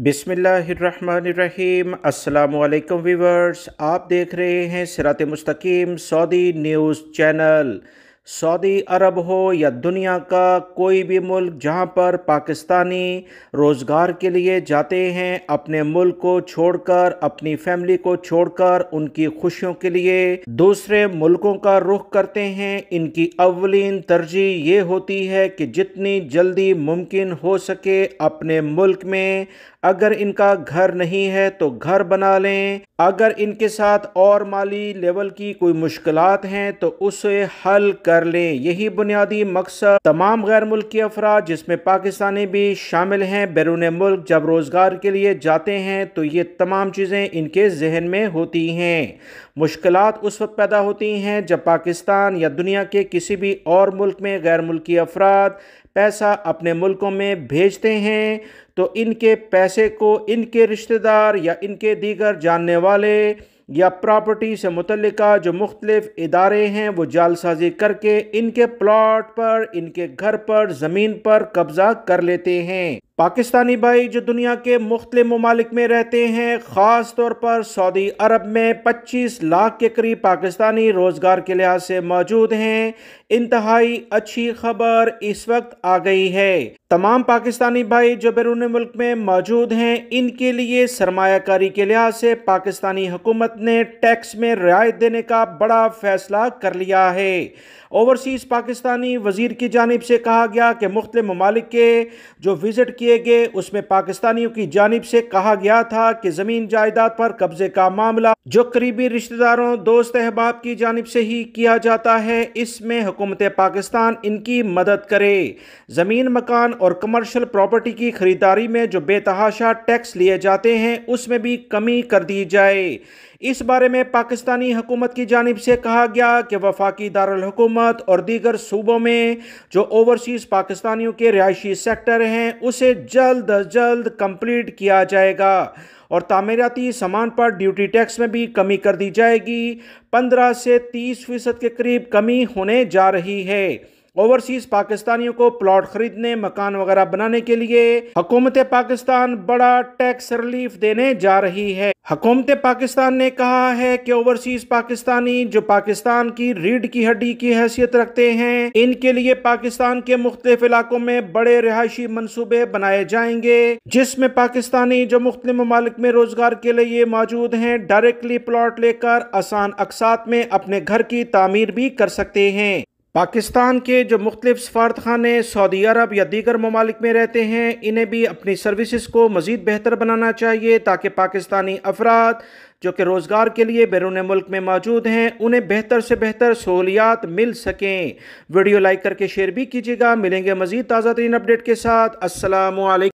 बिसमीम अल्लाम वीवर्स आप देख रहे हैं सिरात मुस्तकीम Saudi news channel Saudi Arabia हो या दुनिया का कोई भी मुल्क जहां पर पाकिस्तानी रोज़गार के लिए जाते हैं अपने मुल्क को छोड़कर अपनी फैमिली को छोड़कर उनकी खुशियों के लिए दूसरे मुल्कों का रुख करते हैं इनकी अवलिन तरजीह ये होती है कि जितनी जल्दी मुमकिन हो सके अपने मुल्क में अगर इनका घर नहीं है तो घर बना लें अगर इनके साथ और माली लेवल की कोई मुश्किल हैं तो उसे हल कर कर लें यही बुनियादी मकसद तमाम गैर मुल्की अफराद जिसमें पाकिस्तानी भी शामिल हैं बैरून मुल्क जब रोज़गार के लिए जाते हैं तो ये तमाम चीज़ें इनके जहन में होती हैं मुश्किल उस वक्त पैदा होती हैं जब पाकिस्तान या दुनिया के किसी भी और मुल्क में गैर मुल्की अफराद पैसा अपने मुल्कों में भेजते हैं तो इनके पैसे को इनके रिश्तेदार या इनके दीगर जानने वाले या प्रॉपर्टी से मुतलका जो मुख्तलिफ इदारे हैं वो जालसाजी करके इनके प्लाट पर इनके घर पर ज़मीन पर कब्ज़ा कर लेते हैं पाकिस्तानी भाई जो दुनिया के मुख्त ममालिक में रहते हैं ख़ास तौर पर सऊदी अरब में 25 लाख के करीब पाकिस्तानी रोज़गार के लिहाज से मौजूद हैं इंतहाई अच्छी खबर इस वक्त आ गई है तमाम पाकिस्तानी भाई जो बैरून मुल्क में मौजूद हैं इनके लिए सरमाकारी के लिहाज से पाकिस्तानी हुकूमत ने टैक्स में रियायत देने का बड़ा फैसला कर लिया है ओवरसीज़ पाकिस्तानी वजीर की जानब से कहा गया कि मुख्त ममालिक के जो विज़िट किए किए गए उसमें पाकिस्तानियों की जानब से कहा गया था कि जमीन जायदाद पर कब्जे का मामला जो करीबी रिश्तेदारों दोस्त अहबाब की जानब से ही किया जाता है इसमें हुकूमत पाकिस्तान इनकी मदद करे जमीन मकान और कमर्शल प्रॉपर्टी की खरीदारी में जो बेतहाशा टैक्स लिए जाते हैं उसमें भी कमी कर दी जाए इस बारे में पाकिस्तानी हुकूमत की जानब से कहा गया कि वफाकी दारकूमत और दीगर सूबों में जो ओवरसीज़ पाकिस्तानियों के रिहायशी सेक्टर हैं उसे जल्द जल्द कंप्लीट किया जाएगा और तामीराती सामान पर ड्यूटी टैक्स में भी कमी कर दी जाएगी 15 से 30 फीसद के करीब कमी होने जा रही है ओवरसीज पाकिस्तानियों को प्लॉट खरीदने मकान वगैरह बनाने के लिए हुकूमत पाकिस्तान बड़ा टैक्स रिलीफ देने जा रही है हकूमत पाकिस्तान ने कहा है कि ओवरसीज पाकिस्तानी जो पाकिस्तान की रीढ़ की हड्डी की हैसियत रखते हैं इनके लिए पाकिस्तान के मुख्तलिफ इलाकों में बड़े रिहायशी मनसूबे बनाए जाएंगे जिसमें पाकिस्तानी जो मुख्त ममालिक में रोजगार के लिए मौजूद हैं डायरेक्टली प्लॉट लेकर आसान अकसात में अपने घर की तामीर भी कर सकते हैं पाकिस्तान के जो मुख्तलिफ सफारतखाने सऊदी अरब या दीगर ममालिक में रहते हैं इन्हें भी अपनी सर्विसज़ को मज़ीद बेहतर बनाना चाहिए ताकि पाकिस्तानी अफराद जो कि रोज़गार के लिए बैरून मुल्क में मौजूद हैं उन्हें बेहतर से बेहतर सहूलियात मिल सकें वीडियो लाइक करके शेयर भी कीजिएगा मिलेंगे मज़ीद ताज़ा तरीन अपडेट के साथ असल